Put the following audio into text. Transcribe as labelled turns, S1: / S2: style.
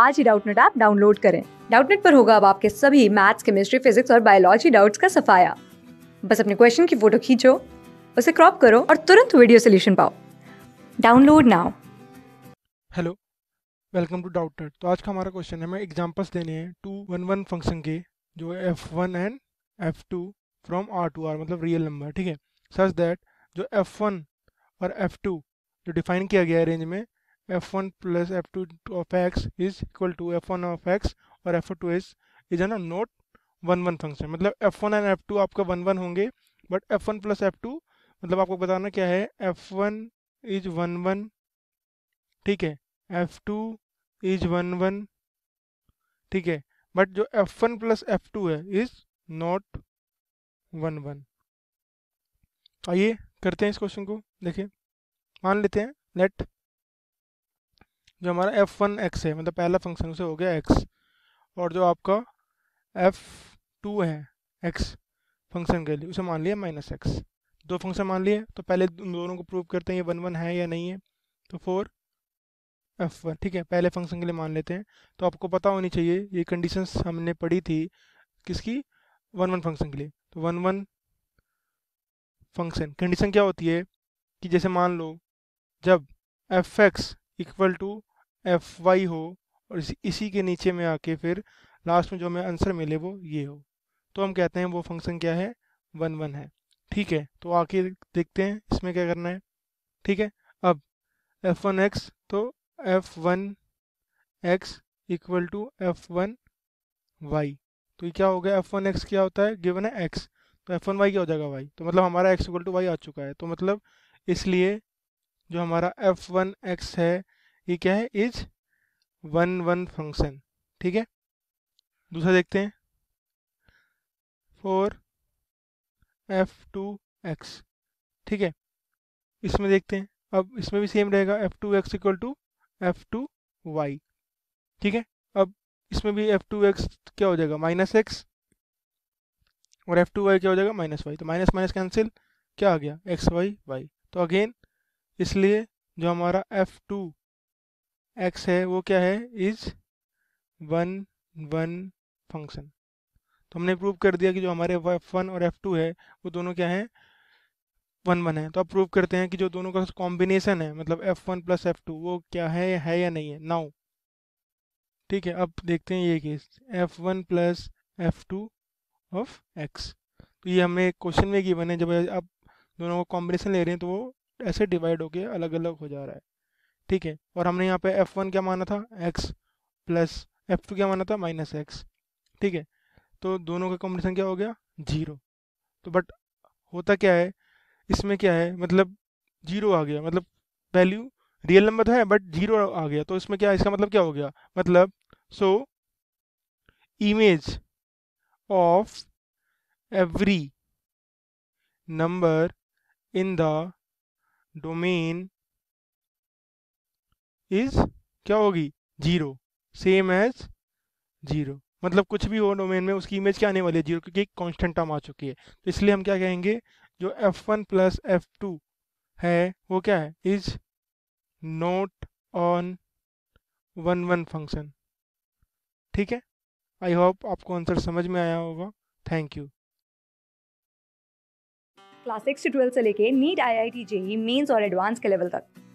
S1: आज ही Doubtnut app download करें डाउटनेट पर होगा अब आपके सभी मैथ्स केमिस्ट्री फिजिक्स और बायोलॉजी डाउट्स का सफाया बस अपने क्वेश्चन की फोटो खींचो उसे क्रॉप करो और तुरंत वीडियो सोल्यूशन पाओ download now hello welcome to Doubtnut तो आज का हमारा क्वेश्चन है हमें एग्जांपल्स देने हैं टू वन वन फंक्शन के जो F one and F two from R to R मतलब रियल नंबर ठीक है सच दैट जो एफ वन और एफ टू जो डिफाइन किया गया है रेंज में F one plus F two of X is equal to F one of X और f2 इज इज है ना नोट वन वन फंक्शन मतलब F one and F two आपका वन वन होंगे but F one plus F two मतलब आपको बताना क्या है F one is one one ठीक है F two is one one ठीक है बट जो F one plus F two है इज नॉट वन वन आइए करते हैं इस क्वेश्चन को देखिए मान लेते हैं लेट जो हमारा एफ वन एक्स है मतलब पहला फंक्शन उसे हो गया एक्स और जो आपका एफ टू है एक्स फंक्शन के लिए उसे मान लिया माइनस एक्स दो फंक्शन मान लिए तो पहले दोनों को प्रूव करते हैं ये वन वन है या नहीं है तो फोर एफ वन ठीक है पहले फंक्शन के लिए मान लेते हैं तो आपको पता होनी चाहिए ये कंडीशंस हमने पढ़ी थी किसकी वन वन फंक्शन के लिए तो वन वन फंक्शन कंडीशन क्या होती है कि जैसे मान लो जब F X equal to F Y हो और इस, इसी के नीचे में आके फिर लास्ट में जो हमें आंसर मिले वो ये हो तो हम कहते हैं वो फंक्शन क्या है वन वन है ठीक है तो आके देखते हैं इसमें क्या करना है ठीक है अब एफ वन एक्स तो F one X equal to F one Y तो ये क्या हो गया एफ वन एक्स क्या होता है गिवन है एक्स तो एफ वन वाई क्या हो जाएगा वाई तो मतलब हमारा एक्स इक्वल टू वाई आ चुका है तो मतलब इसलिए जो हमारा एफ वन एक्स है ये क्या है इज वन वन फंक्शन ठीक है दूसरा देखते हैं फोर एफ टू एक्स ठीक है इसमें देखते हैं अब इसमें भी सेम रहेगा F two X equal to F two Y ठीक है अब इसमें भी एफ टू एक्स क्या हो जाएगा माइनस एक्स और एफ टू वाई क्या हो जाएगा माइनस वाई तो माइनस माइनस कैंसिल क्या आ गया एक्स वाई वाई तो अगेन इसलिए जो हमारा एफ टू एक्स है वो क्या है इज वन वन फंक्शन तो हमने प्रूव कर दिया कि जो हमारे एफ वन और एफ टू है वो दोनों क्या है वन वन है तो आप प्रूव करते हैं कि जो दोनों का कॉम्बिनेशन है मतलब F one plus F two वो क्या है है या नहीं है नाउ ठीक है अब देखते हैं ये case F one plus F two of X तो ये हमें क्वेश्चन में गिवन है जब आप दोनों का कॉम्बिनेशन ले रहे हैं तो वो ऐसे डिवाइड होके अलग अलग हो जा रहा है ठीक है और हमने यहाँ पे एफ वन क्या माना था एक्स प्लस एफ टू क्या माना था माइनस एक्स ठीक है तो दोनों का कॉम्बिनेशन क्या हो गया जीरो तो बट होता क्या है इसमें क्या है मतलब जीरो आ गया मतलब वैल्यू रियल नंबर तो है बट जीरो आ गया तो इसमें क्या इसका मतलब क्या हो गया मतलब so image of every number in the domain is क्या होगी जीरो सेम एज जीरो मतलब कुछ भी हो डोमेन में उसकी इमेज क्या आने वाली है जीरो क्योंकि एक कॉन्स्टेंट टर्म आ चुकी है तो इसलिए हम क्या कहेंगे जो F one plus F two है वो क्या है is not an one one function ठीक है आई होप आपको आंसर समझ में आया होगा थैंक यू क्लास सिक्स से ट्वेल्थ से लेके NEET I I T JEE mains और एडवांस के लेवल तक